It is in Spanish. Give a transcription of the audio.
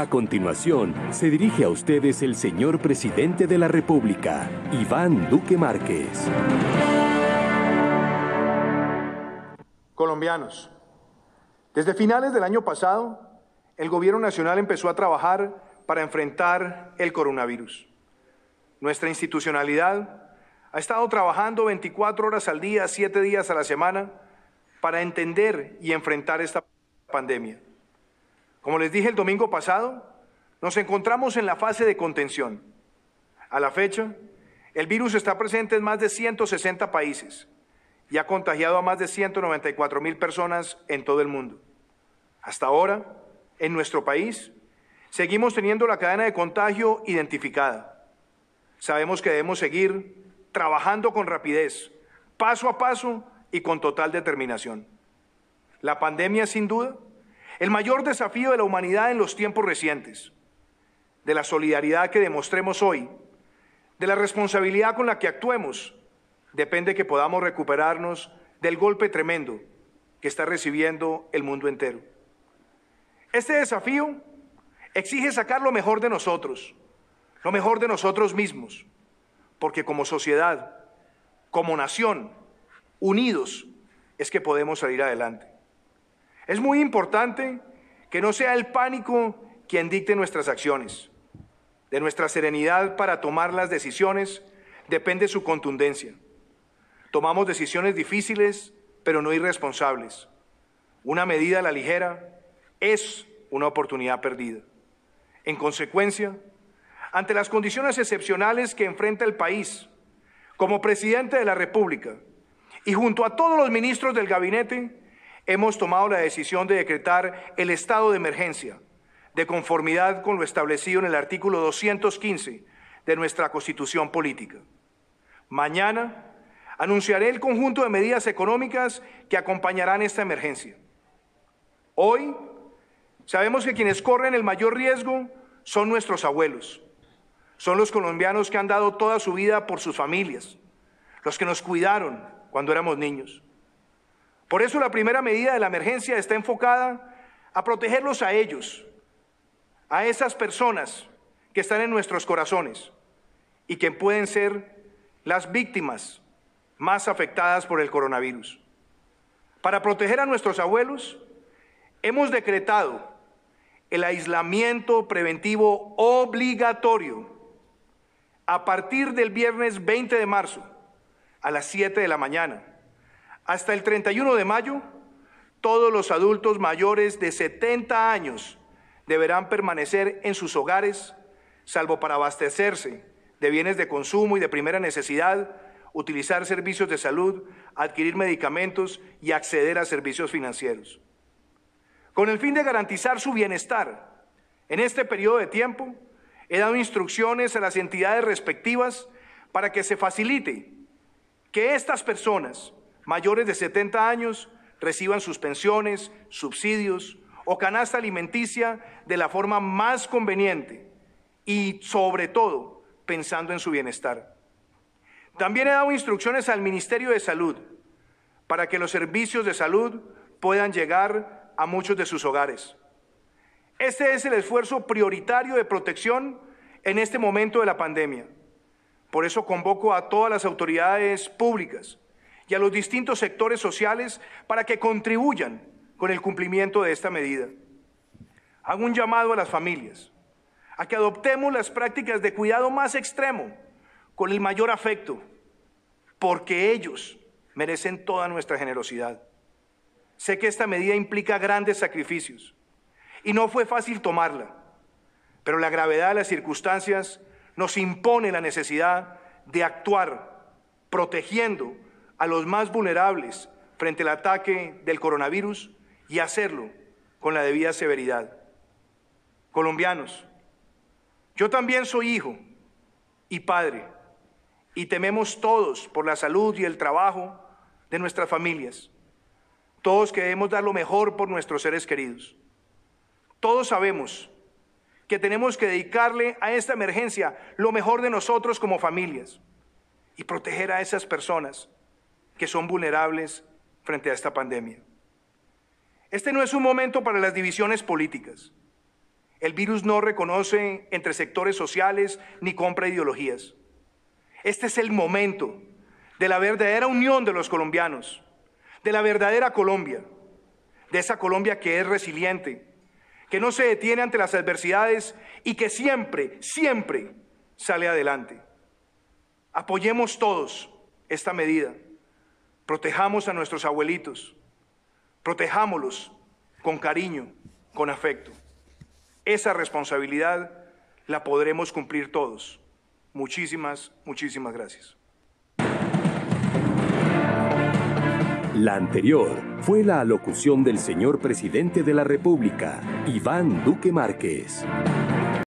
A continuación, se dirige a ustedes el señor presidente de la República, Iván Duque Márquez. Colombianos, desde finales del año pasado, el Gobierno Nacional empezó a trabajar para enfrentar el coronavirus. Nuestra institucionalidad ha estado trabajando 24 horas al día, 7 días a la semana, para entender y enfrentar esta pandemia como les dije el domingo pasado, nos encontramos en la fase de contención. A la fecha, el virus está presente en más de 160 países y ha contagiado a más de 194 mil personas en todo el mundo. Hasta ahora, en nuestro país, seguimos teniendo la cadena de contagio identificada. Sabemos que debemos seguir trabajando con rapidez, paso a paso y con total determinación. La pandemia, sin duda, el mayor desafío de la humanidad en los tiempos recientes, de la solidaridad que demostremos hoy, de la responsabilidad con la que actuemos, depende que podamos recuperarnos del golpe tremendo que está recibiendo el mundo entero. Este desafío exige sacar lo mejor de nosotros, lo mejor de nosotros mismos, porque como sociedad, como nación, unidos, es que podemos salir adelante. Es muy importante que no sea el pánico quien dicte nuestras acciones. De nuestra serenidad para tomar las decisiones depende su contundencia. Tomamos decisiones difíciles, pero no irresponsables. Una medida a la ligera es una oportunidad perdida. En consecuencia, ante las condiciones excepcionales que enfrenta el país, como presidente de la República y junto a todos los ministros del gabinete, hemos tomado la decisión de decretar el estado de emergencia, de conformidad con lo establecido en el artículo 215 de nuestra Constitución Política. Mañana anunciaré el conjunto de medidas económicas que acompañarán esta emergencia. Hoy sabemos que quienes corren el mayor riesgo son nuestros abuelos, son los colombianos que han dado toda su vida por sus familias, los que nos cuidaron cuando éramos niños. Por eso la primera medida de la emergencia está enfocada a protegerlos a ellos, a esas personas que están en nuestros corazones y que pueden ser las víctimas más afectadas por el coronavirus. Para proteger a nuestros abuelos, hemos decretado el aislamiento preventivo obligatorio a partir del viernes 20 de marzo a las 7 de la mañana hasta el 31 de mayo, todos los adultos mayores de 70 años deberán permanecer en sus hogares, salvo para abastecerse de bienes de consumo y de primera necesidad, utilizar servicios de salud, adquirir medicamentos y acceder a servicios financieros. Con el fin de garantizar su bienestar, en este periodo de tiempo he dado instrucciones a las entidades respectivas para que se facilite que estas personas mayores de 70 años reciban sus pensiones, subsidios o canasta alimenticia de la forma más conveniente y sobre todo pensando en su bienestar. También he dado instrucciones al Ministerio de Salud para que los servicios de salud puedan llegar a muchos de sus hogares. Este es el esfuerzo prioritario de protección en este momento de la pandemia. Por eso convoco a todas las autoridades públicas, y a los distintos sectores sociales para que contribuyan con el cumplimiento de esta medida. Hago un llamado a las familias a que adoptemos las prácticas de cuidado más extremo con el mayor afecto, porque ellos merecen toda nuestra generosidad. Sé que esta medida implica grandes sacrificios y no fue fácil tomarla, pero la gravedad de las circunstancias nos impone la necesidad de actuar protegiendo a los más vulnerables frente al ataque del coronavirus y hacerlo con la debida severidad. Colombianos, yo también soy hijo y padre y tememos todos por la salud y el trabajo de nuestras familias. Todos queremos dar lo mejor por nuestros seres queridos. Todos sabemos que tenemos que dedicarle a esta emergencia lo mejor de nosotros como familias y proteger a esas personas que son vulnerables frente a esta pandemia. Este no es un momento para las divisiones políticas. El virus no reconoce entre sectores sociales ni compra ideologías. Este es el momento de la verdadera unión de los colombianos, de la verdadera Colombia, de esa Colombia que es resiliente, que no se detiene ante las adversidades y que siempre, siempre sale adelante. Apoyemos todos esta medida Protejamos a nuestros abuelitos, protejámoslos con cariño, con afecto. Esa responsabilidad la podremos cumplir todos. Muchísimas, muchísimas gracias. La anterior fue la alocución del señor presidente de la República, Iván Duque Márquez.